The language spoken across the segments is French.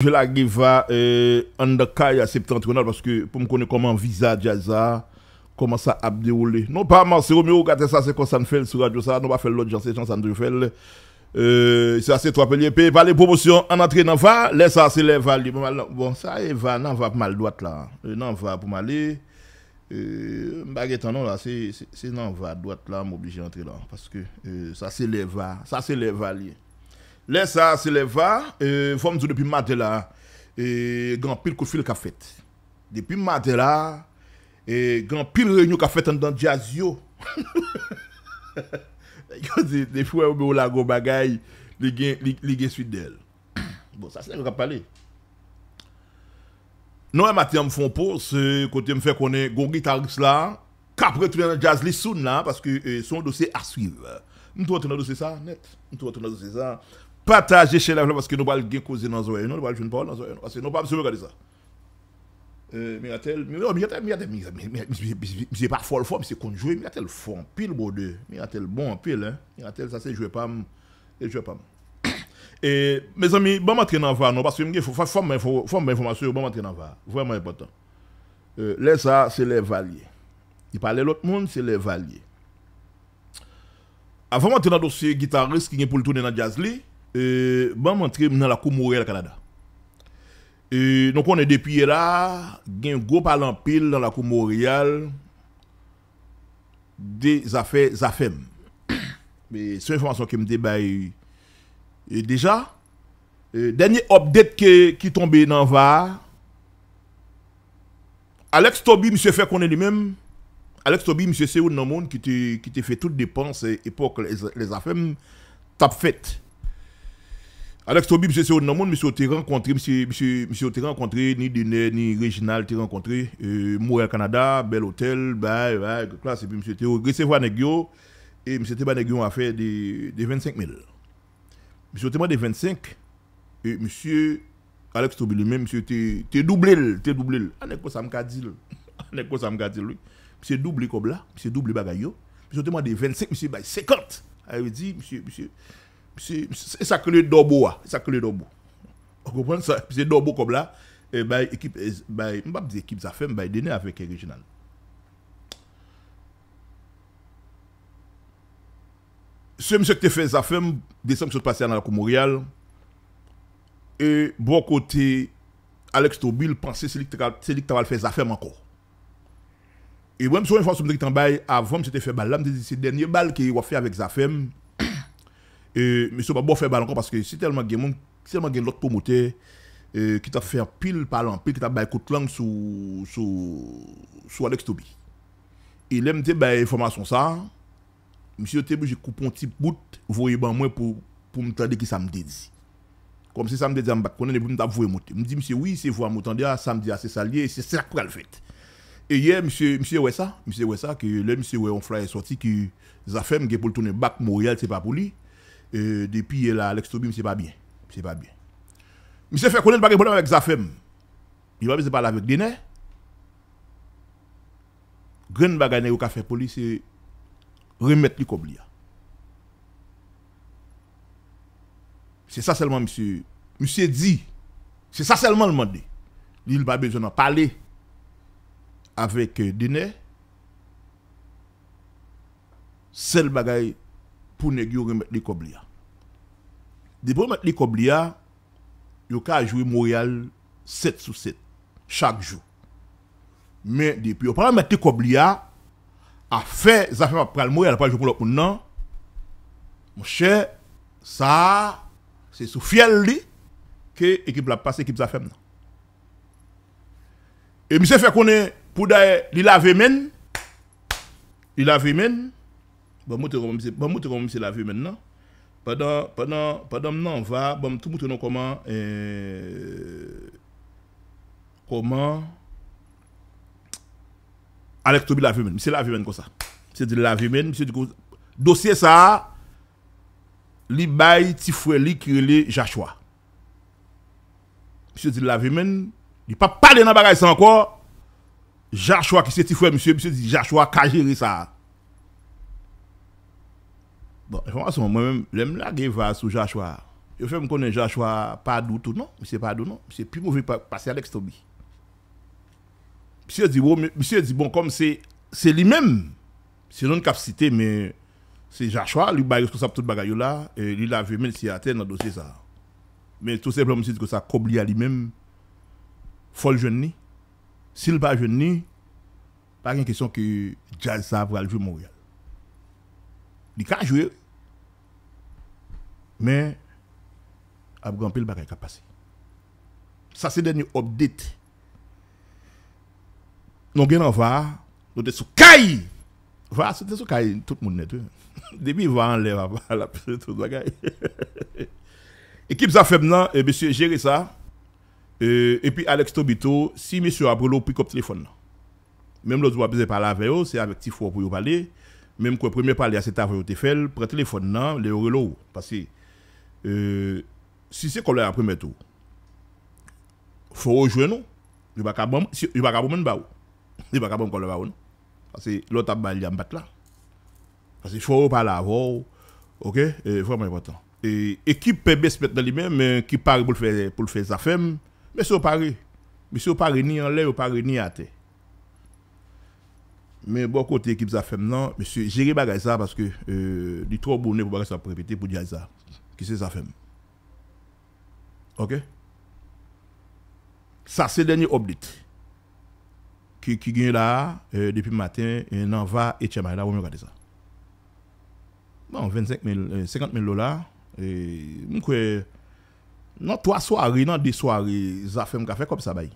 Je la à euh, Andakaya septentrional parce que pour me connaître comment visa Jaza, comment ça a déroulé. Non pas Marcelo Miro, regardez ça, c'est quoi ça ne fait sur radio ça, non pas faire l'autre genre, c'est gens ça ne fait. ça euh, c'est assez trois payer par les promotions en entrée dans va, laisse ça c'est les valides. Bon, ça est va, non va mal droite là. Euh, non va pour m'aller. Euh, baguette non là, c'est non va droite là, m'obliger entrer là. Parce que euh, ça c'est les va, ça c'est les valiers Lè sa se lè va, e, fòm zou depi matè la, e, gant pil kou fil ka fèt. Depi matè la, e, gant pil rey nou ka fèt an dan jaz yo. E kòzi, de fwè ou be ou la gò bagay, li gen, li gen svidel. Bon, sa se lè vè kap pale. Nou e matè an fòm pou, se kote m fè konen gongi tarik slan, kap re trè nan jaz li soun lan, paske e, son dosè aswiv. Ntou wè trè nan dosè sa, net. Ntou wè trè nan dosè sa, partager chez la parce que nous allons bien causer dans zone nous pas jouer une dans zone parce que nous pas pouvons regarder ça. Miratel, non, Miratel, Miratel, c'est pas fort, forme c'est qu'on joue, Miratel fort, pile beau deux, Miratel bon, pile, hein. Miratel, ça c'est jouer pas, et jouer pas. Et mes amis, bon m'entrer dans VAR, non, parce que il faut faire forme information bon m'entrer dans VAR, vraiment important. Euh, les ça, c'est les valiers. Il parlait l'autre monde, c'est les valiers. Avant d'entrer dans dossier guitariste qui est pour le tourner dans Jazzly, je suis montrer dans la Cour Montréal Canada. donc on est depuis là, il un gros parlant pile dans la Cour Montréal des affaires AFEM. Mais c'est une information qui me débaille. déjà, euh, dernier update qui, qui tombé dans va Alex Toby, monsieur fait qu'on est lui-même. Alex Toby, monsieur c'est monde qui te, qui te fait toutes dépenses époque les, affaires, T'as fait Alex Tobi, monsieur, c'est au monde, monsieur, t'es rencontré, monsieur, monsieur, monsieur, t'es rencontré, ni Dine, ni Réginal, t'es rencontré, euh, Montréal, Canada, Bel Hôtel, bah, bah, classe, et puis monsieur, tu recevoir Negio, et monsieur, t'es Negio a fait des, des 25 000. Monsieur, t'es de 25, et monsieur, Alex Tobi lui-même, monsieur, t'es doublé, t'es doublé. Alex, ah, quoi, ça me dit, Alex, quoi, ça me dit, lui. Monsieur, doublé comme là, monsieur, doublé bagaille, monsieur, t'es des 25, monsieur, bah, 50. Elle dit, monsieur, monsieur, c'est ça que le dobo c'est ça que le dobo on ça c'est dobo comme là et bah équipe bah pas des équipes ça fait by bah, avec régional ce monsieur qui fait Zafem fait décembre se passer à la Montréal et bon côté Alex Tobil pensait c'est lui qui va faire Zafem encore et moi, je me suis informé que avant, c'était fait balle là, me dit, c'est dernier balle qu'il va fait avec Zafem, et monsieur bon faire bal encore parce que c'est tellement tellement y l'autre promoteur euh, qui t'a fait pile par en pile, qui t'a fait coup langue sous, sous, sous Alex Toby. Il aime te bah, information ça. Monsieur Tebou, j'ai coupé un petit bout, voyez ben moi pour, pour me dire qui ça me dit. Comme si ça me dit, je ne connais pas, je me Je me dis, monsieur, oui, c'est vous, je samedi, c'est salier, c'est ça qu'on le fait. Et hier, monsieur, monsieur ça, monsieur ça, que le monsieur Wessa, on est sorti, que Zafem, qui pour le tourner bac Montréal, c'est pas pour lui. Euh, depuis euh, là, Alex Tobim, c'est pas bien. C'est pas bien. Monsieur fait connaître de problème avec Zafem. Il va pas parler avec Dene. Grande bagage au café police remettre lui cobliers. C'est ça seulement, monsieur. Monsieur dit. C'est ça seulement le mandé. Il n'a pas besoin de parler avec Dene. Euh, Seul bagaille pour ne remettre les coblia. Des pour les coblia, yo ka joué Montréal 7 sur 7 chaque jour. Mais depuis on pas mettre les coblia a fait ça fait le Montréal pas jouer pour l'autre non. Mon cher, ça c'est sous fiel li que équipe la passe équipe ça fait non. Et monsieur fait qu'on est pour il laver men il avait men Bon, bah, moi, je vais bah, la vie maintenant. Pendant, pendant, pendant, on va, bon, tout te non comment, euh, comment, Alex Tobi la vie même. C'est la vie même comme ça. C'est de la vie même. C'est dossier ça, li bay ti jachwa. monsieur di la même, li pa parler nan bagay sa encore. jachwa ki se ti monsieur monsieur jachwa ça Bon, je pense moi-même, l'aime là, je vais sous Joshua. Je fais me connaître Joshua pas doux tout, non? c'est pas doux, non? c'est plus mauvais passer à l'extobi. Monsieur dit, bon, monsieur dit, bon, comme c'est lui-même, c'est une capacité, mais c'est Joshua, lui, il bah, responsable tout le là, et lui, il a vu même si il a atteint dans le dossier ça. Mais tout simplement, monsieur dit que ça a à lui-même, folle le ni. S'il pas jeune pas une question que Jazz a voulu jouer Montréal il a jouer mais ab grand pile bagay passé ça c'est dernier update nous gagnons va nous te sous caille va c'était sous caille tout le monde net depuis va enlever l'air la tout bagay équipe ça fait maintenant et eh, monsieur gérer ça euh, et puis Alex Tobito si monsieur a brûlé pick téléphone même l'autre doit pas parler avec eux c'est avec Tifo pour vous parler même quand premier parler à cet avion, fait, prend téléphone, non, le relo Parce que euh, si c'est qu'on l'a premier tour, faut rejoindre, il va pas bon, il va pas bon, il va pas bon, il Parce que l'autre a balayé en là. Parce que faut pas l'avoir. Ok, et vraiment important. Et équipe mettre dans lui-même, qui parle pour le faire, pour le faire sa femme, mais c'est au pari. Mais c'est au pari ni en l'air, au pari ni à terre. Mais bon côté équipe ça fait non, monsieur, gérer bagage ça parce que euh, du trop bonné pour bagage ça pour répéter pour dire ça. Qui c'est ça fait OK Ça c'est dernier update. Qui qui gagne là euh, depuis matin, et n'en va et tchama bah, là, on regarder ça. Bon, 25 000, 50 000 dollars. Et, que non, trois soirées, non, deux soirées, ça fait café comme ça, bail.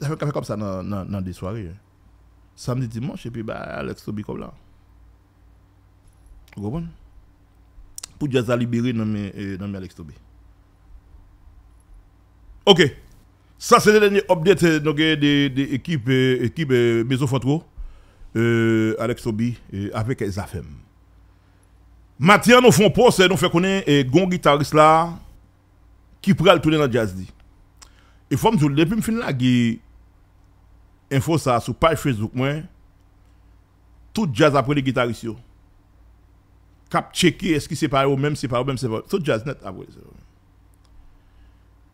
Ça fait café comme ça dans, dans, des deux soirées. Hein samedi, dimanche, et puis bah, Alex Tobi comme là. Vous comprenez Pour Dieu, ça libéré dans mes, euh, Alex Tobi. Ok. Ça, c'est le dernier update de, de, de l'équipe équipe, Alex Tobi, euh, avec Zafem. Mathieu, nous faisons poste, et nous faisons connaître un euh, bon guitariste là qui prend le tourner dans le jazz. Et faut me dire, depuis que je suis là, info ça sur page Facebook moi tout jazz après les guitaristes cap checker est-ce que c'est pas eux même c'est pas eux même c'est pas tout jazz net après ah ça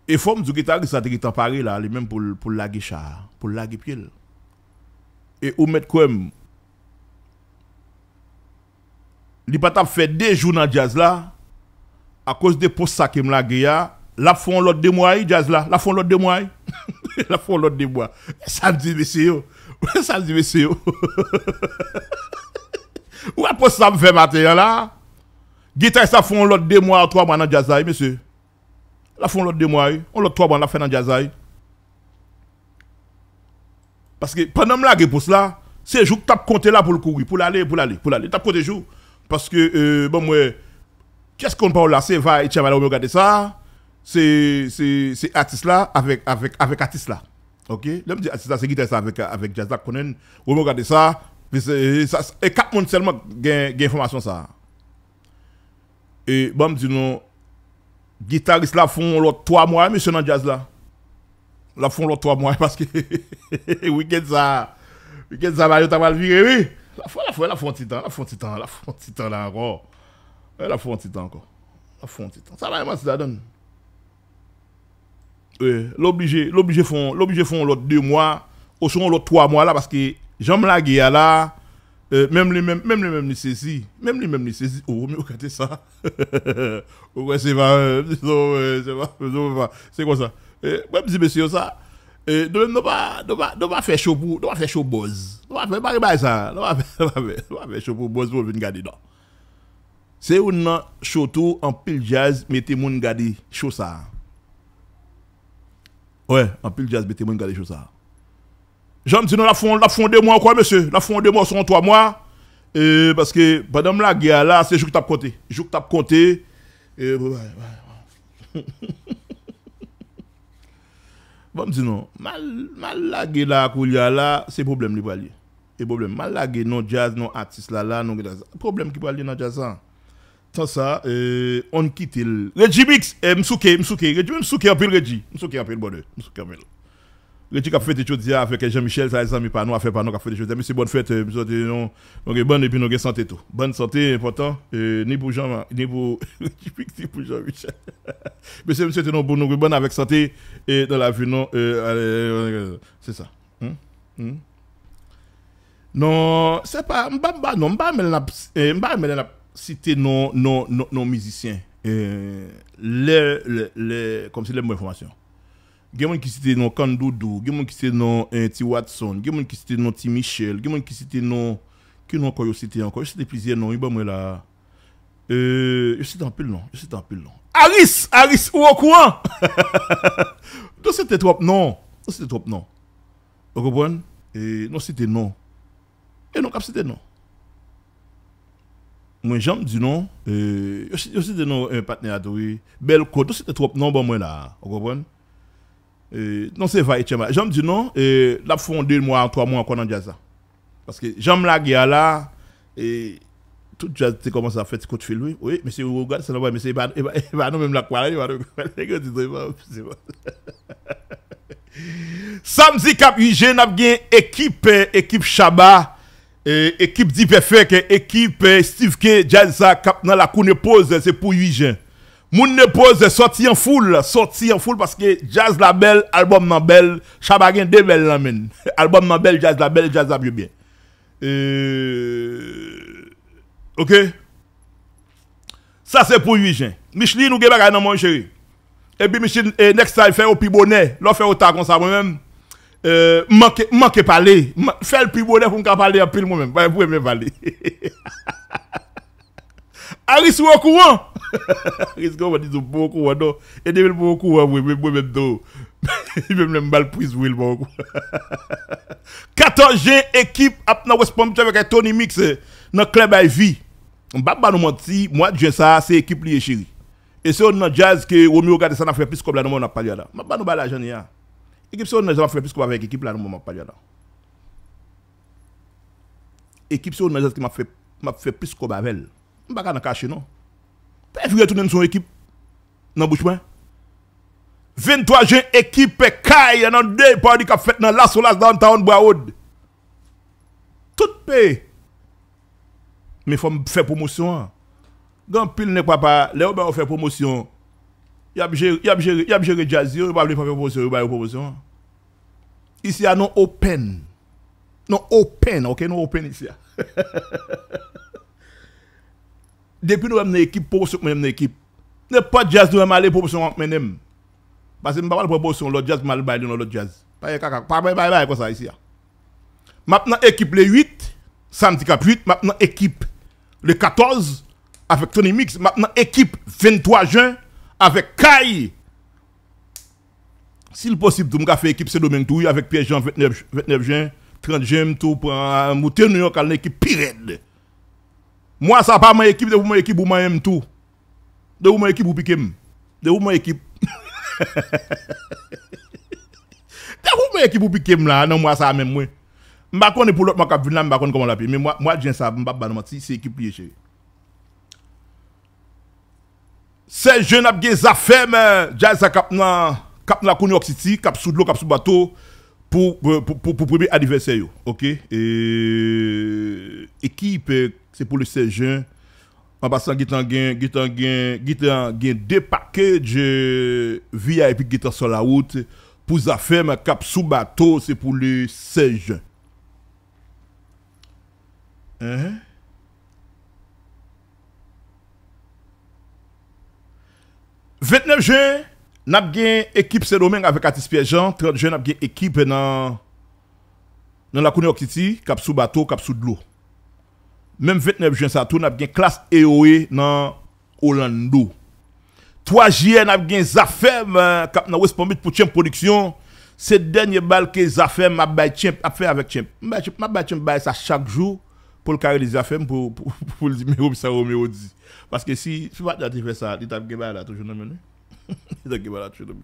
et forme du guitariste ça qui Paris là les même pour pour laguer char pour laguer pied et ou mettre quoi li pas fait deux jours dans jazz là à cause des posts ça qui me laguer la font l'autre de mois, jazz là, la font l'autre de mois. la font l'autre de mois. Ça me dit, monsieur. Ça me dit, monsieur. Ou après ça me fait matin là. Guitare ça font l'autre de mois, trois mois dans jazz là, monsieur. La font l'autre de mois, on l'autre trois mois la fait dans jazz là. Parce que pendant la pour cela, c'est jour que tu as là pour le courir, pour l'aller, pour l'aller, pour l'aller. Tu as compté jour. Parce que, euh, bon, moi, qu'est-ce qu'on parle là C'est va et tu vas regarder ça c'est c'est artiste là avec avec avec artiste là ok là me dit artiste là c'est guitariste avec avec Jazak Conan vous regardez ça et quatre monde seulement gain information ça et bon me dit non guitariste là font l'autre trois mois monsieur dans jazz là la font l'autre trois mois parce que week-end ça week-end ça va t'as mal viré oui la font la font la font titan la font titan la font titan là encore la font titan encore la font titan ça va moi ça la donne euh, l'obligé l'obligé font l'obligé font l'autre deux mois au son l'autre trois mois là parce que j'aime la guerre là euh, même les mêmes même les mêmes les saisies même les mêmes les au oh mais regardez ça ouais c'est pas euh, c'est pas c'est quoi ça euh, ouais monsieur monsieur ça euh, de même pas ne pas ne pas faire chaud pour ne pas faire chaud buzz ne pas faire pas pas ça ne pas faire ne pas faire chaud pour buzz pour venir garder non c'est un tout en pile jazz mettez mon garder chaud ça Ouais, en pile jazz, mettez-moi une choses ça. J'en dis, non, la fond, la fond deux mois, quoi, monsieur? La fond deux mois, sont trois mois. Euh, parce que, madame la guerre, là, c'est jour que t'as compté. Jour que t'as compté. Euh, ouais, Bon, me dis non, mal, mal la là, là, c'est problème, les Et problème, mal guerre, non, jazz, non, artiste là, là, non, jazz. problème qui peut aller dans jazz, ça. Hein? ça, euh, on quitte le. Reggie Mix, eh, m'souké, m'souke, Reggie, m'souké en pile, Reggie. M'souke, en pile, bonheur. msouke en le Reggie qui a fait des choses avec Jean-Michel, ça, les amis, pas nous, a fait pas nous, a fait des choses. c'est eh, bonne fête, eh, monsieur, non bonne et puis nous, santé tout. Bonne santé, important, eh, ni pour Jean, ni pour Reggie Mix, ni pour Jean-Michel. Monsieur, monsieur, nous, bon, nous, bonne avec santé et dans la vie, non, euh, c'est ça. Hmm? Hmm? Non, c'est pas, m'ba, non, m'ba, mais la citer non, non, non, non musiciens, euh, les, les, comme c'est les bonnes informations. Il qui citent non Kandoudou, il qui citent non euh, Watson, il qui citent non T. Michel, il qui citent non. Qui non encore cité encore Je plusieurs noms, il là. Euh, je cite un peu le nom, je cite un peu le nom. Aris, Aris, ou au courant tout c'était trop non, c'était trop non. Vous comprenez Et non, c'était non. Et non, cap c'était non. Moi, j'aime du nom, euh, aussi de nom, un euh, partenaire, Belle côte, c'était trop, non, bon, moi là, vous comprenez? Euh, non, c'est vrai, j'aime du nom, euh, la fondé, mois trois mois encore dans jazz. Parce que j'aime la guerre là, et tout jazz, tu commences à faire ce coup de fil, oui, oui, mais c'est regarde ça c'est mais c'est pas, bah, non, même la quoi, il va nous, c'est bon. Samedi, Cap UG, n'a bien équipe, équipe Chabat. Et équipe que équipe eh, Steve K, a Cap dans la coune pose, eh, c'est pour 8 gens Moun ne pose, eh, sorti en foule, sorti en foule parce que Jazz la album nan belle, Chabagen de belles Album nan Jazz la belle, Jazz la bien. Euh... Ok? Ça c'est pour 8 gens. Micheline, nous gagne dans mon chéri. Et puis Micheline, next time, fait au pibonnet, l'offre au tag comme ça, moi-même. Mank e pale, fel pi bode foun ka pale apil moun men, mwen mwen pale. Aris wakou an? Aris kou mwen dizou boku an do. E devil mwen wakou an mwen mwen mwen do. E devil mwen mwen mbal pou izwil moun. 14G ekip ap nan wespon mtye vek ay Tony Mix nan euh, Kleb Ayvi. Mbap ban nou mwant si, mwen djen sa, se ekip liye chiri. E se yon nan jazz ke omi o gade sa na fwe pis kobla nan mwen ap pale ya da. Mbap ban nou bala jan ya. Ekip se ou nou zan ma fe piskou bavel ekip la nou moun moun pa diya la. Ekip se ou nou zan ki ma fe piskou bavel. Mbaka nan kache nou. Pe fuge tounen sou ekip nan bouchman. 23G ekip pe kaya nan dey pa ou di ka fet nan las ou las downtown bou a ou. Tout pe. Me fòm fè promosyon. Gan pil ne kwa pa le ou be ou fè promosyon. y a géré, géré, jazz, vous a pas de proposition, a pas proposition. Ici, y a non open. Non open, ok, non open ici. Depuis nous avons une équipe, proposition, nous avons une équipe. Ne pas jazz, nous avons aller proposition, nous Parce que nous avons proposition, l'autre jazz, nous avons l'autre jazz. Pas de bailler comme ça ici. Maintenant, équipe les 8, samedi cap 8, maintenant équipe le 14, avec Tony Mix, maintenant équipe 23 juin, Avek Kai Si l posib tou m ka fe ekip se domen tout Avèk P. Jean 29 jan 30 jan tout Mouten yon kalen ekip pirel Mwa sa pa m ekip De ou m ekip ou m en tout De ou m ekip ou pikem De ou m ekip De ou m ekip ou pikem la Nan mwa sa men mwen M bakon e pou lot m akap vin la m bakon koman la pi Mwa jen sa m pap ban mat si se ekip liye che Mwa jen sa m pap ban mat si se ekip liye che ces juin ont des affaires, Capna ils ont des City, Cap ont sous l'eau, Cap sous bateau pour le pour, pour, pour premier anniversaire, Ok? Et l'équipe, c'est pour le 16 juin. En passant, il y a deux packages VIP et puis sur la route pour les affaires, cap sous bateau, c'est pour le 16 juin. Hein? 29 juin, nous avons une équipe saint avec Atis Pierre-Jean. 30 juin, nous avons une équipe dans, la Kouni qui cap sous bateau, cap sous l'eau. Même 29 juin, ça tourne, nous avons une classe EOE dans e Hollande. 3 juillet, nous avons Zafem, cap euh, dans West pour Champ Production. C'est dernier bal que Zafem a fait avec Champ. Je vais ça chaque jour pour le carré des affaires pour pour, le dire mais ça parce que si tu vas tu ça tu toujours dans menu tu là toujours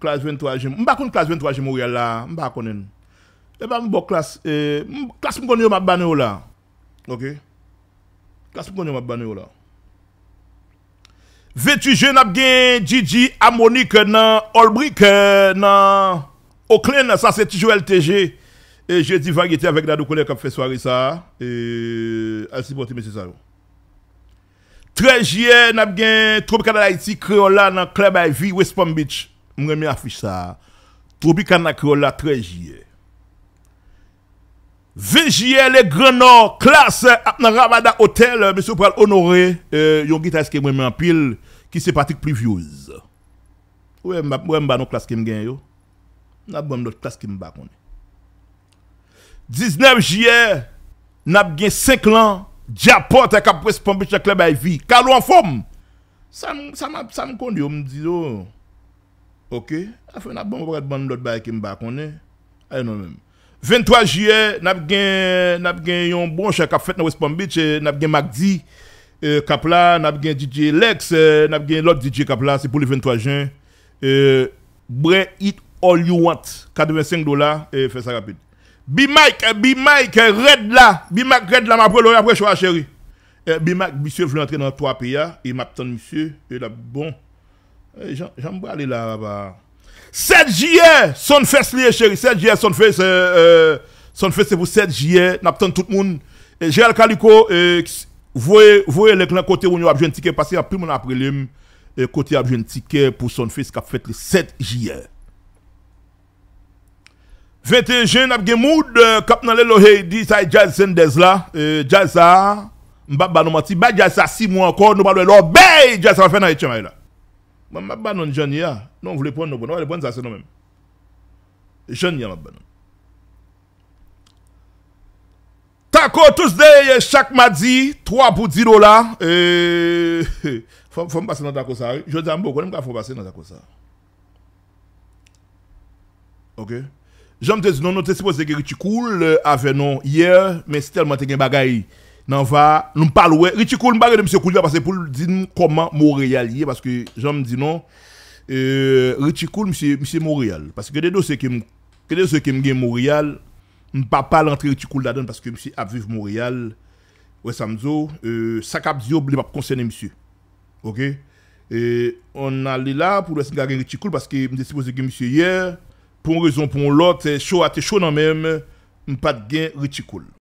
classe 23 je suis classe 23 là Je ne et pas classe euh classe m'a là OK classe m'a là 28 jeunes gagné Gigi Harmonique Amonique, Olbrick Oakland ça c'est toujours LTG et je dis variété avec Dado collègue qui a fait soirée ça. Et ainsi pour monsieur ça. 13 juillet, nous avons Tropicana Haïti, Créola dans Club Ivy, West Palm Beach. Je remets affiche ça. Tropicana Créola, 13 juillet. 20 juillet, les Grand Nord, classe, dans Ramada Hotel, monsieur pour honorer, euh, yon guitare qui est en pile, qui c'est Patrick Previews. Ouais, m'a, ouais, m'a, classe qui m'gagne yo. Je pas d'autre classe qui m'a connaît. 19 juillet, n'a eu 5 ans, Diapote cap club à vie. Calou en forme. Ça me conduit, on me dit, ok, n'a bon, on va bail qui me un est. même. 23 juillet, n'a avons un bon chèque à dans West Palm Beach, n'a Magdi, eh, DJ Lex, n'a avons l'autre DJ c'est pour le 23 juin. Euh, eat All You Want, 85 dollars, et eh, fais ça rapide. Bimike, eh, eh, Mike, Red là, Bimike Red là, m'a pris après choix chérie. Eh, Mike, monsieur veut entrer dans trois pays, et hein. m'attend monsieur, et là, bon, j'aime aller là, bas 7 juillet, son fest lié chérie, 7 juillet, son fest, euh, euh, son c'est pour 7 juillet, n'attend tout le monde. Gérald Calico, voyez, voyez les clan côté où nous avons un ticket, parce qu'il y a plus mon après lui, côté a un ticket pour son fest qui a fait le 7 juillet. Ve te jen ap gen moud euh, kap nan lè lo hey di sa e jaz sendez la E jaz sa Mba ban nou mati Mba jaz sa si moun akor nou balwe lò Bej jaz sa fè nan e chemay la Mba ban nou jen yè Non vle pon nou kon Nan wè le pon sa sen nou men e Jen yè nan ban Tako tous de yè e, chak madzi Tro apou di lò la Eee Fon basen nan tako sa Jotanbo konen kwa fon basen nan tako sa Ok Ok J'aime me dire, non, non, t'es supposé que Richie Cool euh, avait non hier, mais c'est tellement t'es un bagaille. Non, va, nous parlons. Richie Cool, bagaille de Monsieur Cool, parce que pour dire comment Montréal y est, parce que j'aime dis non, euh, Richie Cool, Monsieur, Monsieur Montréal. Parce que des dossiers qui m'ont dit Montréal, je pas l'entrée Richie Cool là-dedans, parce que Monsieur a vivre Montréal, ouais, Samzo, ça euh, cap dit, je ne concerner Monsieur. Ok? Et euh, on allait là pour le signer Richie Cool, parce que je suis supposé que Monsieur hier, pour une raison pour l'autre, chaud à chaud non même, pas de gain ridicule.